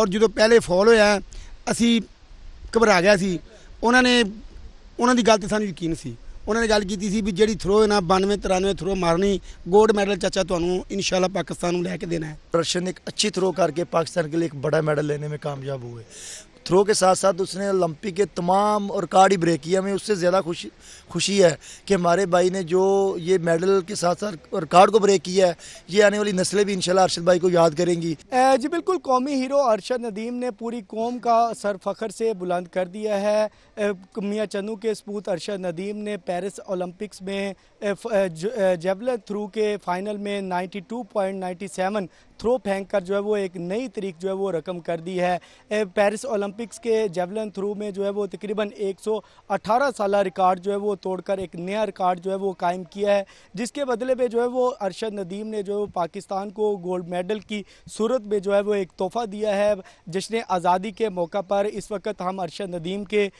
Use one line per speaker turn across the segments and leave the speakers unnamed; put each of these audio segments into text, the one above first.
ਔਰ ਜਦੋਂ ਪਹਿਲੇ ਫਾਲ ਹੋਇਆ ਅਸੀਂ ਘਬਰਾ ਗਿਆ ਸੀ ਉਹਨਾਂ ਨੇ ਉਹਨਾਂ ਦੀ ਗੱਲ ਤੇ ਸਾਨੂੰ ਯਕੀਨ ਸੀ ਉਹਨਾਂ ਨੇ ਗੱਲ ਕੀਤੀ ਸੀ ਵੀ ਜਿਹੜੀ ਥਰੋ ਹੈ ਨਾ 92 93 ਥਰੋ ਮਾਰਨੀ ਗੋਲਡ
ਮੈਡਲ ਚਾਚਾ ਤੁਹਾਨੂੰ ਇਨਸ਼ਾਅੱਲਾ ਪਾਕਿਸਤਾਨ ਨੂੰ ਲੈ ਕੇ ਦੇਣਾ ਹੈ ਪ੍ਰਸ਼ਨ ਇੱਕ ਅੱਛੀ ਥਰੋ ਕਰਕੇ ਪਾਕਿਸਤਾਨ ਕੇ ਲਈ ਇੱਕ ਬੜਾ ਮੈਡਲ ਲੈਣੇ ਵਿੱਚ ਕਾਮਯਾਬ ਹੋਏ थ्रो के साथ साथ उसने ओलंपिक के तमाम और ही ब्रेक किया हमें उससे ज़्यादा खुशी खुशी है कि हमारे भाई ने जो ये मेडल के साथ साथ कार्ड को ब्रेक किया है ये आने वाली नस्लें भी इनशाला अरशद भाई को याद करेंगी जी बिल्कुल कौमी हीरो
अरशद नदीम ने पूरी कौम का सर फखर से बुलंद कर दिया है मियाँ चंदू के सपूत अरशद नदीम ने पेरिस ओलंपिक्स में जेबल थ्रू के फाइनल में नाइन्टी थ्रो फेंक कर जो है वो एक नई तरीक जो है वो रकम कर दी है पेरिस ओलंपिक्स के जेवलिन थ्रो में जो है वो तकरीबन 118 साल रिकॉर्ड जो है वो तोड़कर एक नया रिकॉर्ड जो है वो कायम किया है जिसके बदले में जो है वो अरशद नदीम ने जो है पाकिस्तान को गोल्ड मेडल की सूरत में जो है वो एक तोहफ़ा दिया है जश्न आज़ादी के मौका पर इस वक्त हम अरशद नदीम के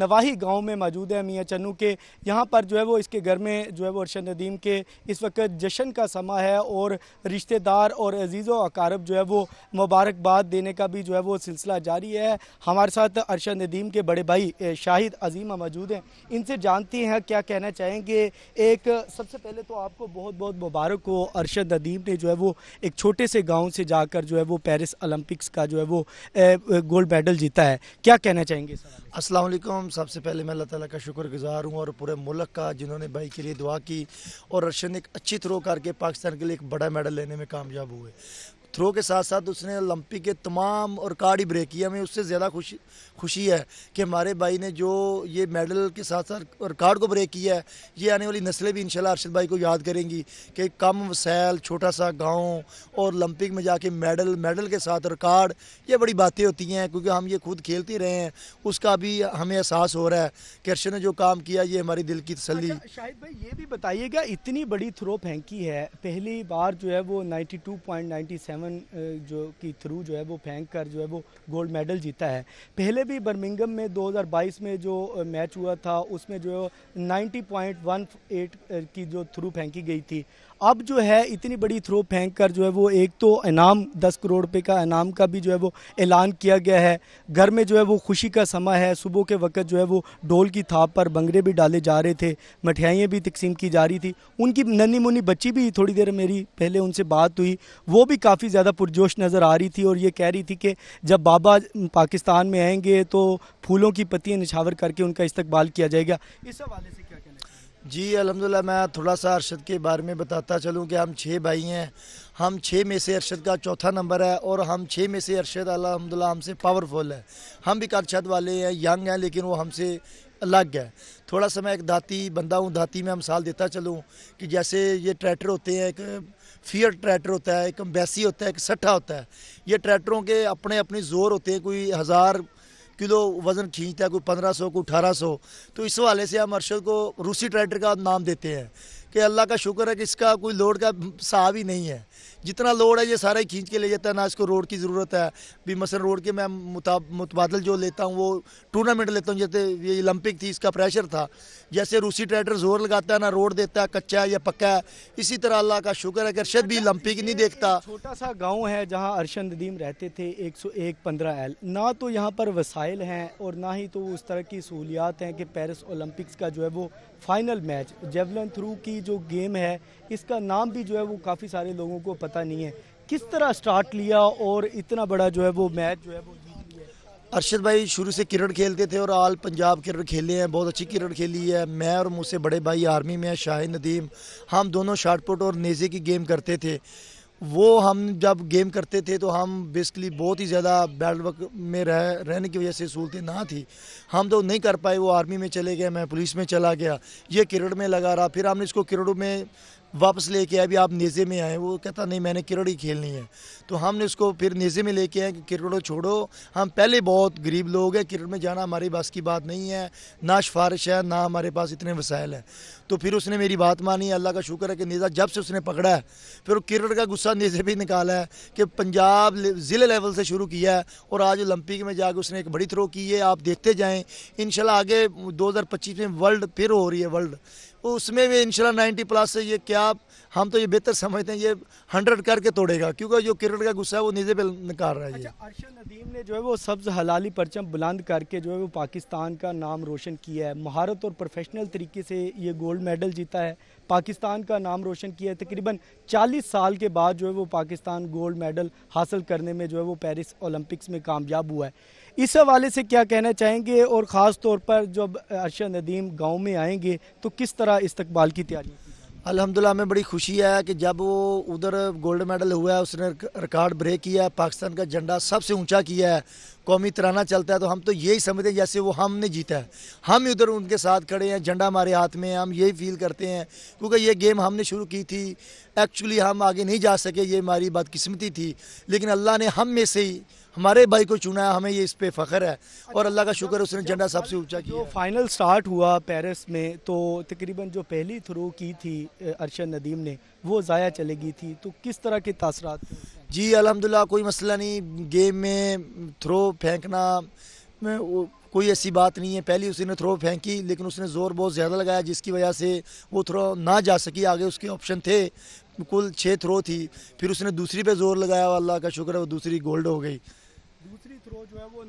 नवाही गाँव में मौजूद है मियाँ चन्नू के यहाँ पर जो है वो इसके घर में जो है वो अरशद नदीम के इस वक्त जश्न का समा है और रिश्तेदार और अजीज़ तबरीज़ और अकारब जो है वो मुबारकबाद देने का भी जो है वो सिलसिला जारी है हमारे साथ अरशद नदीम के बड़े भाई शाहिद अजीम मौजूद हैं इनसे जानती हैं क्या कहना चाहेंगे एक सबसे पहले तो आपको बहुत बहुत मुबारक हो अरशद नदीम ने जो है वो एक छोटे से गाँव से जाकर जो है वो पेरिस ओलंपिक्स का जो है वो गोल्ड मेडल जीता है
क्या कहना चाहेंगे असलम सबसे पहले मैं अल्लाह तला का शुक्रगुजार हूँ और पूरे मुल्क का जिन्होंने भाई के लिए दुआ की और ने एक अच्छी थ्रो करके पाकिस्तान के लिए एक बड़ा मेडल लेने में कामयाब हुए थ्रो के साथ साथ उसने ओलंपिक के तमाम और कार्ड ही ब्रेक किया हमें उससे ज़्यादा खुशी खुशी है कि हमारे भाई ने जो ये मेडल के साथ साथ और कार्ड को ब्रेक किया है ये आने वाली नस्लें भी इंशाल्लाह अरशद भाई को याद करेंगी कि कम वसैल छोटा सा गाँव और ओलंपिक में जाके मेडल मेडल के साथ और कार्ड ये बड़ी बातें होती हैं क्योंकि हम ये खुद खेलते रहे हैं उसका भी हमें एहसास हो रहा है कि अरशद ने जो काम किया ये हमारी दिल की तसली अच्छा, शाहिद भाई ये भी बताइएगा इतनी बड़ी थ्रो फेंकी है
पहली बार जो है वो नाइन्टी 7 uh, जो की थ्रू जो है वो फेंक कर जो है वो गोल्ड मेडल जीता है पहले भी बर्मिंगम में 2022 में जो मैच uh, हुआ था उसमें जो 90.18 uh, की जो थ्रू फेंकी गई थी अब जो है इतनी बड़ी थ्रो फेंक कर जो है वो एक तो इनाम दस करोड़ रुपये का इनाम का भी जो है वो ऐलान किया गया है घर में जो है वो खुशी का समय है सुबह के वक्त जो है वो ढोल की थाप पर बंगड़े भी डाले जा रहे थे मठियाइयाँ भी तकसीम की जा रही थी उनकी नन्नी मुन्नी बच्ची भी थोड़ी देर मेरी पहले उनसे बात हुई वो भी काफ़ी ज़्यादा पुरजोश नज़र आ रही थी और ये कह रही थी कि जब बाबा पाकिस्तान में आएंगे तो फूलों की पत्तियाँ निछावर करके उनका इस्तबाल किया जाएगा
इस हवाले से जी अलहमदिल्ला मैं थोड़ा सा अरशद के बारे में बताता चलूँ कि हम छः भाई हैं हम छः में से अरशद का चौथा नंबर है और हम छः में से अरशद अलहमदिल्ला हमसे पावरफुल है हम भी छत वाले हैं यंग हैं लेकिन वो हमसे अलग है थोड़ा सा मैं एक दाती बंदा हूँ दाती में हम साल देता चलूँ कि जैसे ये ट्रैक्टर होते हैं एक फियर ट्रैक्टर होता है एक बैसी होता है एक सट्ठा होता है ये ट्रैक्टरों के अपने अपने ज़ोर होते हैं कोई हज़ार किलो वज़न खींचता है कोई पंद्रह सौ कोई अठारह सौ तो इस हवाले से हम अरशद को रूसी ट्रैक्टर का नाम देते हैं कि अल्लाह का शुक्र है कि इसका कोई लोड का साहब ही नहीं है जितना लोड है ये सारा ही खींच के ले जाता है ना इसको रोड की ज़रूरत है भी मसल रोड के मैं मुतबादल जो लेता हूँ वो टूर्नामेंट लेता हूँ जैसे ये ओलंपिक थी इसका प्रेशर था जैसे रूसी ट्रैक्टर जोर लगाता है ना रोड देता है कच्चा है या पक्का है इसी तरह अल्लाह का शुक्र है कि अरशद भी ओलंपिक अच्छा, नहीं देखता
छोटा सा गाँव है जहाँ अरशद नदीम रहते थे एक सौ एक पंद्रह एल ना तो यहाँ पर वसाइल हैं और ना ही तो उस तरह की सहूलियात हैं कि पेरिस ओलंपिक्स का जो है वो फाइनल मैच जेवलन थ्रू की जो गेम है इसका नाम भी जो है वो काफ़ी सारे लोगों को पता नहीं है किस तरह स्टार्ट लिया और इतना बड़ा जो है वो मैच जो है वो
अरशद भाई शुरू से किरण खेलते थे और आल पंजाब किरण खेले हैं बहुत अच्छी किरण खेली है मैं और मुझसे बड़े भाई आर्मी में शाहिद नदीम हम दोनों शार्टपुट और नेज़े की गेम करते थे वो हम जब गेम करते थे तो हम बेसिकली बहुत ही ज़्यादा बैट वक में रह रहने की वजह से सहूलतें ना थी हम तो नहीं कर पाए वो आर्मी में चले गए मैं पुलिस में चला गया ये किरण में लगा रहा फिर हमने इसको किरण में वापस लेके आए भी आप नेज़े में आए वो कहता नहीं मैंने ही खेलनी है तो हमने उसको फिर नेज़े में लेके आए कि क्रिकेट छोड़ो हम पहले बहुत गरीब लोग हैं क्रिकेट में जाना हमारे पास की बात नहीं है ना सिफारिश है ना हमारे पास इतने वसाइल हैं तो फिर उसने मेरी बात मानी अल्लाह का शुक्र है कि नेज़ा जब से उसने पकड़ा है फिर क्रिकेट का गुस्सा नेज़े भी निकाला है कि पंजाब ज़िले लेवल से शुरू किया है और आज ओलंपिक में जाकर उसने एक बड़ी थ्रो की है आप देखते जाएँ इन आगे दो में वर्ल्ड फिर हो रही है वर्ल्ड उसमें भी इन नाइन्टी प्लस से ये क्या आप हम तो ये बेहतर समझते हैं ये हंड्रेड करके तोड़ेगा क्योंकि जो क्रिकेट का गुस्सा है वो नीचे पे निकाल रहा है अच्छा, अर्शद
नदीम ने जो है वो सब्ज हलाली परचम बुलंद करके जो है वो पाकिस्तान का नाम रोशन किया है महारत और प्रोफेशनल तरीके से ये गोल्ड मेडल जीता है पाकिस्तान का नाम रोशन किया है तकरीबन चालीस साल के बाद जो है वो पाकिस्तान गोल्ड मेडल हासिल करने में जो है वो पेरिस ओलंपिक्स में कामयाब हुआ है इस हवाले से क्या कहना चाहेंगे और ख़ास तौर पर जब अरशद नदीम
गाँव में आएंगे तो किस तरह इस्तबाल की तैयारी अल्हम्दुलिल्लाह हमें बड़ी खुशी है कि जब वो उधर गोल्ड मेडल हुआ है उसने रिकॉर्ड ब्रेक किया है पाकिस्तान का झंडा सबसे ऊंचा किया है कौमी तराना चलता है तो हम तो यही समझते हैं जैसे वो हमने जीता है हम इधर उनके साथ खड़े हैं झंडा हमारे हाथ में है हम यही फील करते हैं क्योंकि ये गेम हमने शुरू की थी एक्चुअली हम आगे नहीं जा सके ये हमारी बदकस्मती थी लेकिन अल्लाह ने हम में से ही हमारे भाई को चुना है हमें ये इस पर फ़ख्र है और अच्छा, अल्लाह का शुक्र उसने झंडा सबसे ऊंचा किया फाइनल स्टार्ट हुआ
पेरिस में तो तकरीबन जो पहली थ्रो की थी अरशद नदीम ने वो ज़ाया
चले गई थी तो किस तरह के तसरा जी अलहमदिल्ला कोई मसला नहीं गेम में थ्रो फेंकना में कोई ऐसी बात नहीं है पहली उसने थ्रो फेंकी लेकिन उसने ज़ोर बहुत ज़्यादा लगाया जिसकी वजह से वो थ्रो ना जा सकी आगे उसके ऑप्शन थे कुल छः थ्रो थी फिर उसने दूसरी पे ज़ोर लगाया अल्लाह का शुक्र है वो दूसरी गोल्ड हो गई
वो जो है वो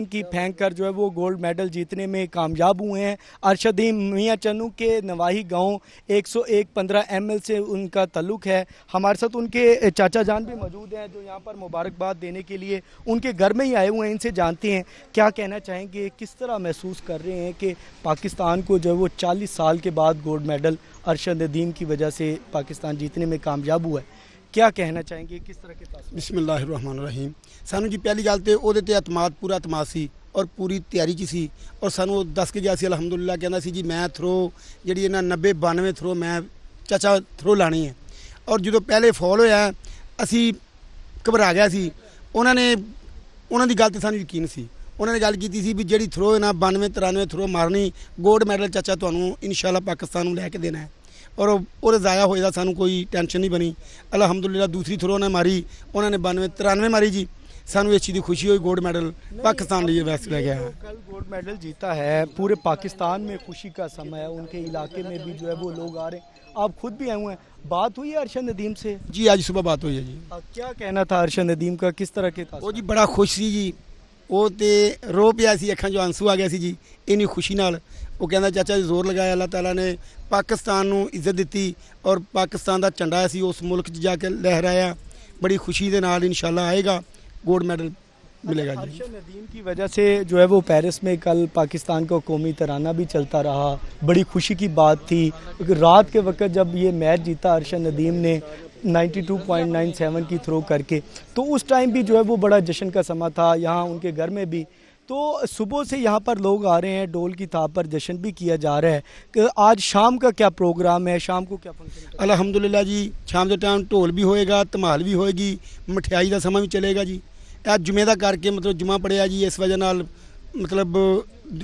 92.97 की फेंक कर जो है वो गोल्ड मेडल जीतने में कामयाब हुए हैं अरशदी मियाँ चनू के नवाही गांव 101 पंद्रह एमएल से उनका तल्लुक है हमारे साथ उनके चाचा जान भी मौजूद हैं जो यहाँ पर मुबारकबाद देने के लिए उनके घर में ही आए हुए हैं इनसे जानते हैं क्या कहना चाहेंगे किस तरह महसूस कर रहे हैं कि पाकिस्तान को जो है वो चालीस साल के बाद गोल्ड मेडल अरशद की वजह से
पाकिस्तान जीतने में कामयाब हुआ है ਕਿਆ ਕਹਿਣਾ ਚਾहेंगे ਕਿਸ ਤਰ੍ਹਾਂ ਕੇ ਤਾਸਰ ਰਹੀਮ ਸਾਨੂੰ ਜੀ ਪਹਿਲੀ ਗੱਲ ਤੇ ਉਹਦੇ ਤੇ ਇਤਮਾਦ ਪੂਰਾ ਇਤਮਾਦ ਸੀ ਔਰ ਪੂਰੀ ਤਿਆਰੀ ਚ ਸੀ ਔਰ ਸਾਨੂੰ ਉਹ ਦੱਸ ਕੇ ਗਿਆ ਸੀ ਅਲਹਮਦੁਲਿਲਾ ਕਹਿੰਦਾ ਸੀ ਜੀ ਮੈਂ ਥਰੋ ਜਿਹੜੀ ਇਹਨਾਂ 90 92 ਥਰੋ ਮੈਂ ਚਾਚਾ ਥਰੋ ਲਾਣੀ ਹੈ ਔਰ ਜਦੋਂ ਪਹਿਲੇ ਫਾਲ ਹੋਇਆ ਅਸੀਂ ਘਬਰਾ ਗਿਆ ਸੀ ਉਹਨਾਂ ਨੇ ਉਹਨਾਂ ਦੀ ਗੱਲ ਤੇ ਸਾਨੂੰ ਯਕੀਨ ਸੀ ਉਹਨਾਂ ਨੇ ਗੱਲ ਕੀਤੀ ਸੀ ਵੀ ਜਿਹੜੀ ਥਰੋ ਹੈ ਨਾ 92 93 ਥਰੋ ਮਾਰਨੀ ਗੋਲਡ ਮੈਡਲ ਚਾਚਾ ਤੁਹਾਨੂੰ ਇਨਸ਼ਾਅੱਲਾ ਪਾਕਿਸਤਾਨ ਨੂੰ ਲੈ ਕੇ ਦੇਣਾ ਹੈ और ਉਹਦੇ ਜ਼ਾਇਆ ਹੋਏ ਦਾ ਸਾਨੂੰ ਕੋਈ ਟੈਨਸ਼ਨ ਨਹੀਂ ਬਣੀ ਅਲਹਮਦੁਲਿਲਾ ਦੂਸਰੀ ਥਰੋ ਉਹਨੇ ਮਾਰੀ ਉਹਨਾਂ ਨੇ 92 93 ਮਾਰੀ ਜੀ ਸਾਨੂੰ ਇਸ ਚੀਜ਼ ਦੀ गोल्ड मैडल पाकिस्तान लिए वैक्स ले गया है कल गोल्ड मेडल जीता है पूरे
पाकिस्तान में खुशी का समय है उनके इलाके में भी जो है वो लोग आ रहे हैं आप खुद भी आए हुए हैं
बात हुई है अरशद नदीम से जी आज सुबह बात हुई है जी क्या कहना था अरशद नदीम का किस तरह के था वो जी बड़ा खुश सी जी वो ਤੇ ਰੋ ਪਿਆ ਸੀ ਅੱਖਾਂ 'ਚੋਂ ਅੰਸੂ ਆ ਗਿਆ ਸੀ ਜੀ वो कहना चाचा जी जोर लगाया अल्लाह ਤਾਲਾ ने पाकिस्तान ਨੂੰ ਇੱਜ਼ਤ ਦਿੱਤੀ ਔਰ ਪਾਕਿਸਤਾਨ ਦਾ ਝੰਡਾ ਅਸੀਂ ਉਸ ਮੁਲਕ 'ਚ ਜਾ बड़ी खुशी के नाल इंशाल्लाह आएगा गोल्ड मेडल मिलेगा जी नदीम की वजह से जो है वो पेरिस में कल पाकिस्तान का कौमी
तराना भी चलता रहा बड़ी खुशी की बात थी रात के वक्त जब ये मैच जीता अरशा नदीम ने 92.97 की थ्रो करके तो उस टाइम भी जो है वो बड़ा जश्न का समय था यहाँ उनके घर में भी तो सुबह से यहाँ पर लोग आ रहे हैं डोल की थाप पर जश्न भी किया जा रहा है कि आज शाम का क्या प्रोग्राम है शाम को क्या अलहमदुल्ला
जी शाम के टाइम ढोल भी होएगा धमाल भी होएगी मठियाई का समा भी चलेगा जी अब जुमे का करके मतलब जुमा पड़िया जी इस वजह न मतलब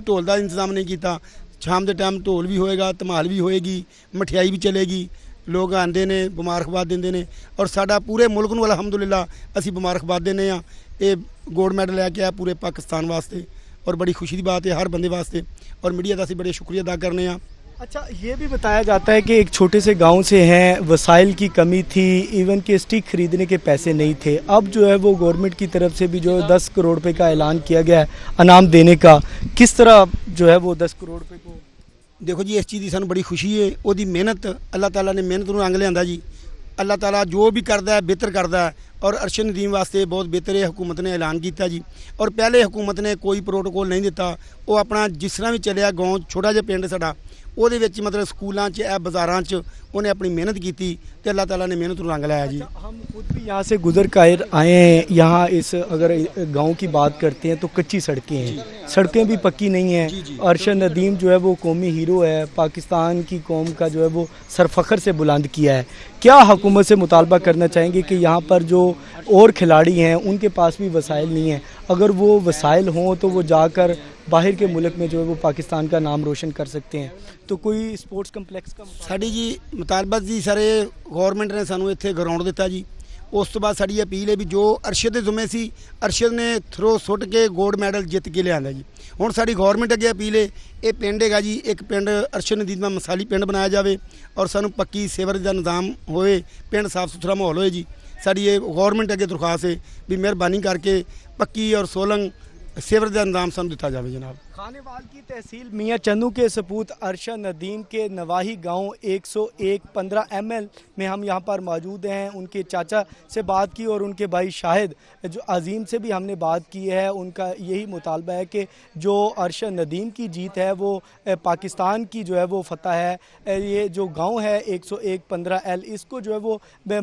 ढोल का इंतजाम नहीं किया शाम के टाइम ढोल भी होएगा धमाल भी होएगी मठियाई भी चलेगी लोग आते हैं मुबारकबाद देंगे ने और सा पूरे मुल्क अलहमदुल्ला असी मुबारकबाद दें गोल्ड मैडल लैके आया पूरे पाकिस्तान वास्ते और बड़ी खुशी की बात है हर ਦੀ वास्ते और मीडिया का ਵਾਸਤੇ बड़े शुक्रिया अदा ਅਸੀਂ ਬੜੇ
अच्छा ये भी बताया जाता है कि एक छोटे से गांव से हैं वसाइल की कमी थी इवन के स्टिक खरीदने के पैसे नहीं थे अब जो है वो गवर्नमेंट की तरफ से भी जो है दस करोड़ रुपये का ऐलान किया गया है अनाम देने का किस तरह जो है वो दस करोड़ रुपये को
ਦੇਖੋ ਜੀ ਇਸ ਚੀਜ਼ ਦੀ ਸਾਨੂੰ ਬੜੀ ਖੁਸ਼ੀ ਏ ਉਹਦੀ ਮਿਹਨਤ ਅੱਲਾਹ ਤਾਲਾ ਨੇ ਮਿਹਨਤ ਨੂੰ ਰੰਗ ਲਿਆਂਦਾ ਜੀ ਅੱਲਾਹ ਤਾਲਾ ਜੋ ਵੀ ਕਰਦਾ ਹੈ ਬਿਹਤਰ ਕਰਦਾ ਹੈ ਔਰ ਅਰਸ਼ ਨਦੀਮ ਵਾਸਤੇ ਬਹੁਤ ਬਿਹਤਰ ਇਹ ਹਕੂਮਤ ਨੇ ਐਲਾਨ ਕੀਤਾ ਜੀ ਔਰ ਪਹਿਲੇ ਹਕੂਮਤ ਨੇ ਕੋਈ ਪ੍ਰੋਟੋਕੋਲ ਨਹੀਂ ਦਿੱਤਾ ਉਹ ਆਪਣਾ ਜਿਸ ਤਰ੍ਹਾਂ ਵੀ ਚੱਲਿਆ ਗਾਉਂ ਛੋਟਾ ਜਿਹਾ ਪਿੰਡ ਸਾਡਾ ਉਹਦੇ मतलब स्कूलों से 'ਚ ਇਹ ਬਾਜ਼ਾਰਾਂ 'ਚ ਉਹਨੇ ਆਪਣੀ ਮਿਹਨਤ तो अल्लाह ਅੱਲਾਹ ਤਾਲਾ ने मेहनत रंग लाया जी हम खुद भी यहाँ से गुजर
कर आए हैं यहाँ इस अगर गाँव की बात करते हैं तो कच्ची सड़कें हैं सड़कें भी पक्की नहीं हैं अरशद नदीम जो है वो कौमी हीरो है पाकिस्तान की कौम का जो है वो सरफर से बुलंद किया है क्या हुकूमत से मुतालबा करना चाहेंगे कि यहाँ पर जो और खिलाड़ी हैं उनके पास भी वसाइल नहीं है अगर वो वसाइल हों तो वो जाकर ਬਾਹਰ ਕੇ ਮੁਲਕ ਮੇ ਜੋ ਹੈ ਉਹ ਪਾਕਿਸਤਾਨ ਕਾ
ਨਾਮ ਰੋਸ਼ਨ ਕਰ ਸਕਤੇ ਹੈ ਤੋ ਕੋਈ ਸਪੋਰਟਸ ਕੰਪਲੈਕਸ ਕਾ ਸਾਡੀ ਜੀ ਮੁਤਾਲਬਾ ਜੀ ਸਾਰੇ ਗਵਰਨਮੈਂਟ ਨੇ ਸਾਨੂੰ ਇੱਥੇ ਗਰਾਊਂਡ ਦਿੱਤਾ ਜੀ ਉਸ ਤੋਂ ਬਾਅਦ ਸਾਡੀ ਅਪੀਲ ਹੈ ਵੀ ਜੋ ਅਰਸ਼ਦ ਦੇ ਜ਼ੁਮੇ ਸੀ ਅਰਸ਼ਦ ਨੇ ਥਰੋ ਸੁੱਟ ਕੇ ਗੋਲਡ ਮੈਡਲ ਜਿੱਤ ਕੇ ਲਿਆਂਦਾ ਜੀ ਹੁਣ ਸਾਡੀ ਗਵਰਨਮੈਂਟ ਅੱਗੇ ਅਪੀਲ ਹੈ ਇਹ ਪਿੰਡ ਹੈਗਾ ਜੀ ਇੱਕ ਪਿੰਡ ਅਰਸ਼ਦ ਨਦੀਦ ਦਾ ਮਸਾਲੀ ਪਿੰਡ ਬਣਾਇਆ ਜਾਵੇ ਔਰ ਸਾਨੂੰ ਪੱਕੀ ਸੇਵਰ ਦਾ ਨਿਜ਼ਾਮ ਹੋਵੇ ਪਿੰਡ ਸਾਫ ਸੁਥਰਾ ਮਾਹੌਲ ਹੋਵੇ ਜੀ ਸਾਡੀ ਇਹ ਗਵਰਨਮੈਂਟ ਅੱਗੇ ਦਰਖਾਸਤ ਹੈ ਵੀ ਮਿਹਰਬਾਨੀ ਕਰਕੇ ਪੱਕੀ ਔਰ ਸੋਲੰਗ ਸੇਵਰ ਦੇ ਅੰਦਾਮ ਸਾਨੂੰ ਦਿੱਤਾ ਜਾਵੇ ਜਨਾਬ
खानेवाल की तहसील मियाँ चंदू के सपूत अरशा नदीम के नवाही गांव 101 15 एल में हम यहां पर मौजूद हैं उनके चाचा से बात की और उनके भाई शाहिद जो अजीम से भी हमने बात की है उनका यही मुतालबा है कि जो अरशा नदीम की जीत है वो पाकिस्तान की जो है वो फतह है ये जो गांव है 101 15 एल इसको जो है वो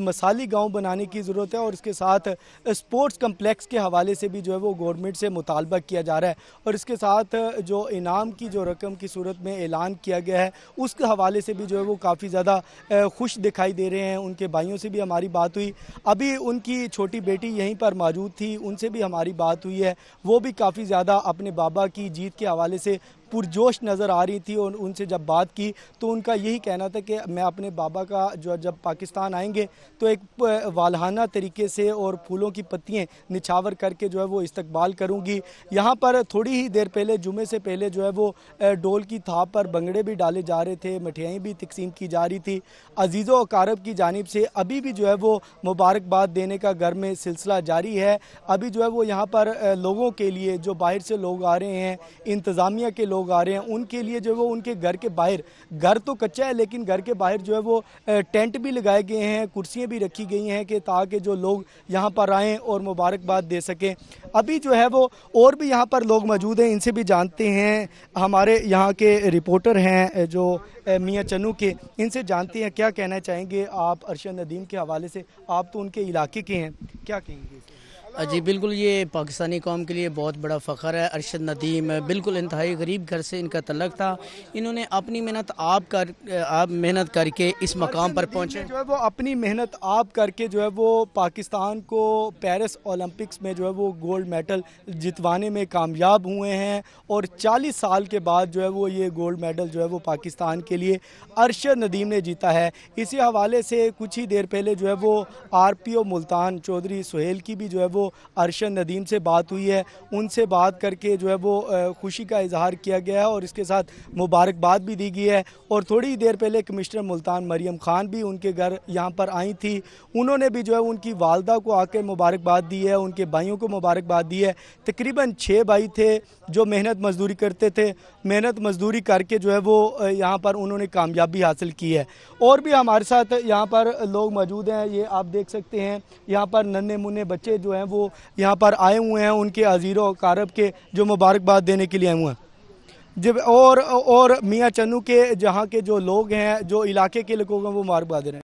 मसाली गाँव बनाने की ज़रूरत है और इसके साथ स्पोर्ट्स कम्प्लेक्स के हवाले से भी जो है वो गवर्नमेंट से मुतालबा किया जा रहा है और इसके साथ जो इनाम की जो रकम की सूरत में ऐलान किया गया है उसके हवाले से भी जो है वो काफ़ी ज़्यादा खुश दिखाई दे रहे हैं उनके भाइयों से भी हमारी बात हुई अभी उनकी छोटी बेटी यहीं पर मौजूद थी उनसे भी हमारी बात हुई है वो भी काफ़ी ज़्यादा अपने बाबा की जीत के हवाले से पुरजोश नज़र आ रही थी और उनसे जब बात की तो उनका यही कहना था कि मैं अपने बाबा का जो जब पाकिस्तान आएंगे तो एक वालहाना तरीके से और फूलों की पत्तियाँ निछावर करके जो है वो इस्तकबाल करूँगी यहाँ पर थोड़ी ही देर पहले जुमे से पहले जो है वो डोल की थाप पर बंगड़े भी डाले जा रहे थे मठियाई भी तकसीम की जा रही थी अजीज़ों और कारब की जानब से अभी भी जो है वो मुबारकबाद देने का घर में सिलसिला जारी है अभी जो है वो यहाँ पर लोगों के लिए जो बाहर से लोग आ रहे हैं इंतज़ामिया के लोग लोग आ रहे हैं उनके लिए जो है वो उनके घर के बाहर घर तो कच्चा है लेकिन घर के बाहर जो है वो टेंट भी लगाए गए हैं कुर्सियाँ भी रखी गई हैं कि ताकि जो लोग यहाँ पर आएँ और मुबारकबाद दे सकें अभी जो है वो और भी यहाँ पर लोग मौजूद हैं इनसे भी जानते हैं हमारे यहाँ के रिपोर्टर हैं जो मियाँ चनू के इनसे जानते हैं क्या कहना चाहेंगे आप अरशद नदीम के हवाले से आप तो उनके इलाके के हैं क्या कहेंगे जी बिल्कुल ये पाकिस्तानी कौम के लिए बहुत बड़ा फ़ख्र है अरशद नदीम बिल्कुल इंतहाई गरीब घर से इनका तलक था इन्होंने अपनी मेहनत आप कर आप मेहनत करके इस मकाम पर पहुँचे जो है वो अपनी मेहनत आप करके जो है वो पाकिस्तान को पेरिस ओलंपिक्स में जो है वो गोल्ड मेडल जितवाने में कामयाब हुए हैं और चालीस साल के बाद जो है वो ये गोल्ड मेडल जो है वो पाकिस्तान के लिए अरशद नदीम ने जीता है इसी हवाले से कुछ ही देर पहले जो है वो R P O Multan Chaudhry Suhail की भी जो है वो को अरशद नदीम से बात हुई है उनसे बात करके जो है वो खुशी का इजहार किया गया है और इसके साथ मुबारकबाद भी दी गई है और थोड़ी ही देर पहले कमिश्नर मुल्तान मरियम खान भी उनके घर यहाँ पर आई थी उन्होंने भी जो है उनकी वालदा को आकर मुबारकबाद दी है उनके भाइयों को मुबारकबाद दी है तकरीबन छः भाई थे जो मेहनत मजदूरी करते थे मेहनत मजदूरी करके जो है वो यहाँ पर उन्होंने कामयाबी हासिल की है और भी हमारे साथ यहाँ पर लोग मौजूद हैं ये आप देख सकते हैं यहाँ पर नन्हे मुन्ने बच्चे जो हैं वो यहाँ पर आए हुए हैं उनके अजीर कारब के जो मुबारकबाद देने के लिए आए हुए हैं जब और और मियाँ चनू के जहाँ के जो लोग हैं जो इलाके के लोग हैं वो मुबारकबाद दे रहे हैं